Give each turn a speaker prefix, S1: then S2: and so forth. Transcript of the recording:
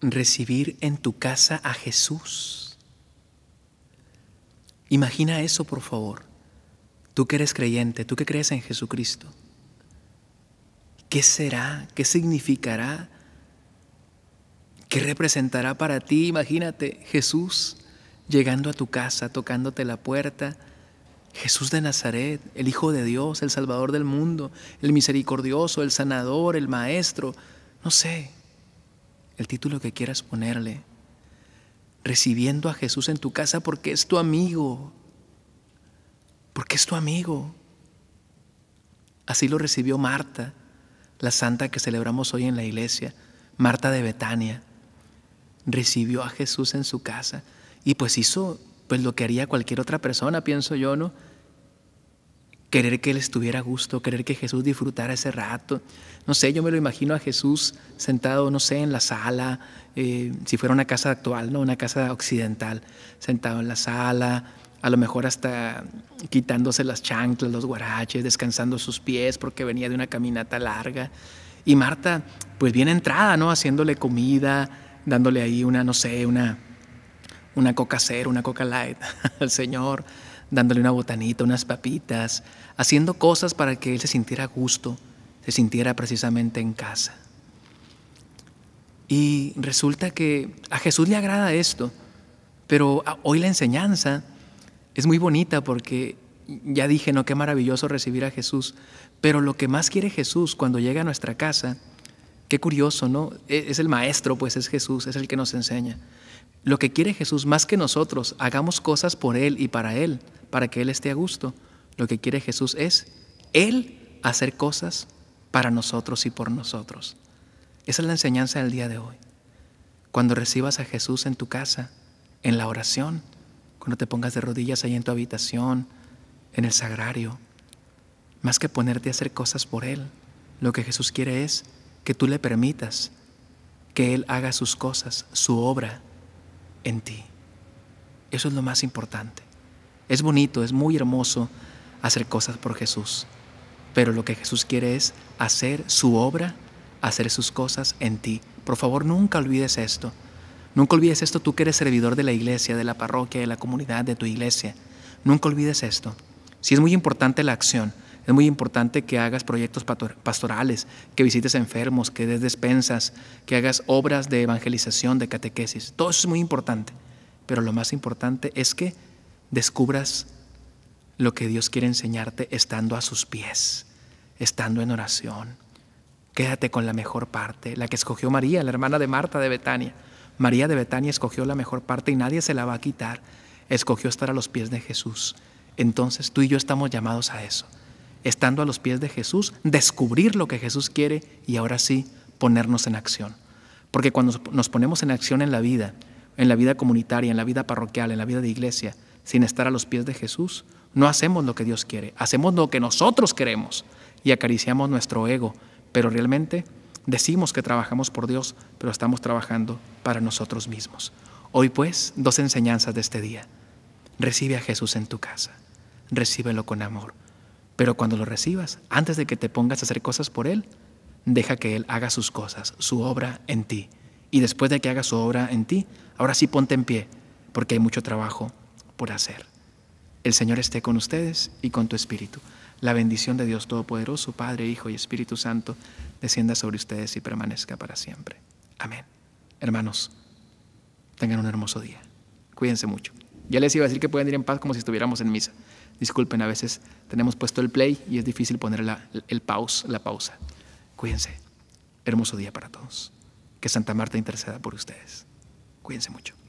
S1: recibir en tu casa a Jesús. Imagina eso, por favor. Tú que eres creyente, tú que crees en Jesucristo. ¿Qué será? ¿Qué significará? ¿Qué representará para ti? Imagínate Jesús llegando a tu casa, tocándote la puerta. Jesús de Nazaret, el Hijo de Dios, el Salvador del mundo, el misericordioso, el sanador, el Maestro. No sé, el título que quieras ponerle, recibiendo a Jesús en tu casa porque es tu amigo, porque es tu amigo. Así lo recibió Marta, la santa que celebramos hoy en la iglesia, Marta de Betania. Recibió a Jesús en su casa y pues hizo pues lo que haría cualquier otra persona, pienso yo, ¿no? querer que Él estuviera gusto, querer que Jesús disfrutara ese rato. No sé, yo me lo imagino a Jesús sentado, no sé, en la sala, eh, si fuera una casa actual, ¿no? Una casa occidental, sentado en la sala, a lo mejor hasta quitándose las chanclas, los guaraches, descansando sus pies porque venía de una caminata larga. Y Marta, pues bien entrada, ¿no? Haciéndole comida, dándole ahí una, no sé, una, una coca cero, una coca light al Señor dándole una botanita, unas papitas, haciendo cosas para que él se sintiera a gusto, se sintiera precisamente en casa. Y resulta que a Jesús le agrada esto, pero hoy la enseñanza es muy bonita porque ya dije, no, qué maravilloso recibir a Jesús, pero lo que más quiere Jesús cuando llega a nuestra casa, qué curioso, ¿no? E, es el maestro, pues es Jesús, es el que nos enseña. Lo que quiere Jesús más que nosotros, hagamos cosas por Él y para Él, para que Él esté a gusto. Lo que quiere Jesús es Él hacer cosas para nosotros y por nosotros. Esa es la enseñanza del día de hoy. Cuando recibas a Jesús en tu casa, en la oración, cuando te pongas de rodillas ahí en tu habitación, en el sagrario, más que ponerte a hacer cosas por Él, lo que Jesús quiere es que tú le permitas que Él haga sus cosas, su obra en ti. Eso es lo más importante. Es bonito, es muy hermoso hacer cosas por Jesús, pero lo que Jesús quiere es hacer su obra, hacer sus cosas en ti. Por favor, nunca olvides esto. Nunca olvides esto tú que eres servidor de la iglesia, de la parroquia, de la comunidad, de tu iglesia. Nunca olvides esto. Si es muy importante la acción, es muy importante que hagas proyectos pastorales, que visites enfermos, que des despensas, que hagas obras de evangelización, de catequesis. Todo eso es muy importante. Pero lo más importante es que descubras lo que Dios quiere enseñarte estando a sus pies, estando en oración. Quédate con la mejor parte, la que escogió María, la hermana de Marta de Betania. María de Betania escogió la mejor parte y nadie se la va a quitar. Escogió estar a los pies de Jesús. Entonces tú y yo estamos llamados a eso. Estando a los pies de Jesús, descubrir lo que Jesús quiere y ahora sí ponernos en acción. Porque cuando nos ponemos en acción en la vida, en la vida comunitaria, en la vida parroquial, en la vida de iglesia, sin estar a los pies de Jesús, no hacemos lo que Dios quiere, hacemos lo que nosotros queremos y acariciamos nuestro ego, pero realmente decimos que trabajamos por Dios, pero estamos trabajando para nosotros mismos. Hoy pues, dos enseñanzas de este día. Recibe a Jesús en tu casa, recíbelo con amor, pero cuando lo recibas, antes de que te pongas a hacer cosas por Él, deja que Él haga sus cosas, su obra en ti. Y después de que haga su obra en ti, ahora sí ponte en pie, porque hay mucho trabajo por hacer. El Señor esté con ustedes y con tu espíritu. La bendición de Dios Todopoderoso, Padre, Hijo y Espíritu Santo, descienda sobre ustedes y permanezca para siempre. Amén. Hermanos, tengan un hermoso día. Cuídense mucho. Ya les iba a decir que pueden ir en paz como si estuviéramos en misa. Disculpen, a veces tenemos puesto el play y es difícil poner la, el pause, la pausa. Cuídense. Hermoso día para todos. Que Santa Marta interceda por ustedes. Cuídense mucho.